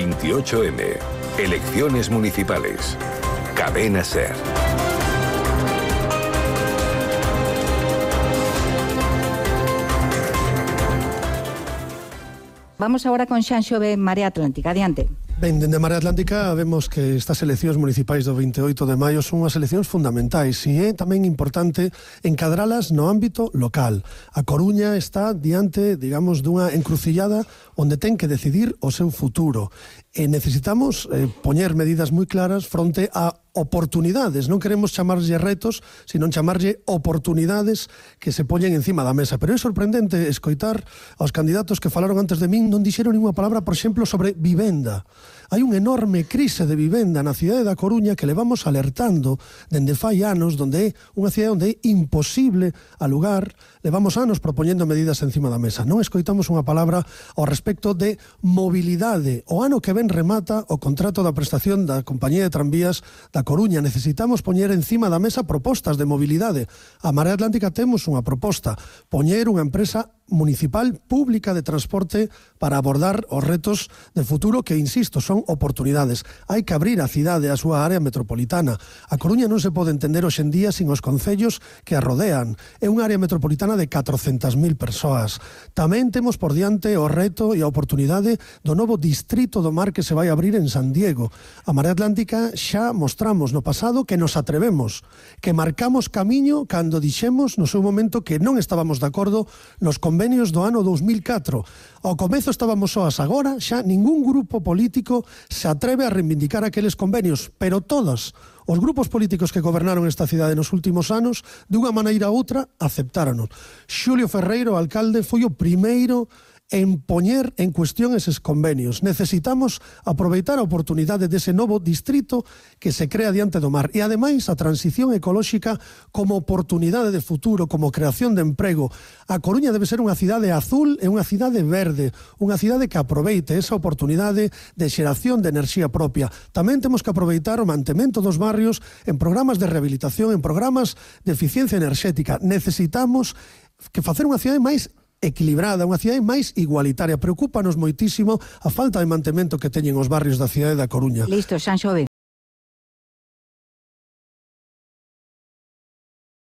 28M. Elecciones municipales. Cadena Ser. Vamos ahora con Xanxo B. Marea Atlántica. Adiante. Ben, dende Marea Atlántica vemos que estas eleccións municipais do 28 de maio son unhas eleccións fundamentais e é tamén importante encadralas no ámbito local. A Coruña está diante, digamos, dunha encrucillada onde ten que decidir o seu futuro. E necesitamos eh, poñer medidas moi claras fronte a oportunidades, non queremos chamarlle retos, sino chamarlle oportunidades que se poñen encima da mesa. Pero é sorprendente escoitar aos candidatos que falaron antes de min non dixeron ninguna palabra, por exemplo, sobre vivenda hai unha enorme crise de vivenda na cidade da Coruña que levamos alertando dende fai anos, donde é unha cidade onde é imposible alugar, levamos anos propoñendo medidas encima da mesa. Non escoitamos unha palabra ao respecto de mobilidade. O ano que ven remata o contrato da prestación da Compañía de Tranvías da Coruña. Necesitamos poñer encima da mesa propostas de mobilidade. A Marea Atlántica temos unha proposta, poñer unha empresa municipal pública de transporte para abordar os retos de futuro que, insisto, son oportunidades. Hai que abrir a cidade a súa área metropolitana. A Coruña non se pode entender hoxendía sin os concellos que a rodean. É unha área metropolitana de 400.000 persoas. Tamén temos por diante o reto e a oportunidade do novo distrito do mar que se vai abrir en San Diego. A Marea Atlántica xa mostramos no pasado que nos atrevemos, que marcamos camiño cando dixemos no seu momento que non estábamos de acordo nos convenios convenios do ano 2004. Ao comezo estábamos soas agora, xa ningún grupo político se atreve a reivindicar aqueles convenios, pero todas os grupos políticos que gobernaron esta cidade nos últimos anos, de unha maneira ou outra, aceptáronos. Xulio Ferreiro, alcalde, foi o primeiro en poñer en cuestión eses convenios. Necesitamos aproveitar a oportunidade dese novo distrito que se crea diante do mar. E, ademais, a transición ecolóxica como oportunidade de futuro, como creación de emprego. A Coruña debe ser unha cidade azul e unha cidade verde, unha cidade que aproveite esa oportunidade de xeración de enerxía propia. Tamén temos que aproveitar o mantemento dos barrios en programas de rehabilitación, en programas de eficiencia enerxética. Necesitamos que facer unha cidade máis equilibrada, unha cidade máis igualitaria. Preocúpanos moitísimo a falta de mantemento que teñen os barrios da cidade da Coruña. Listo, Sanxo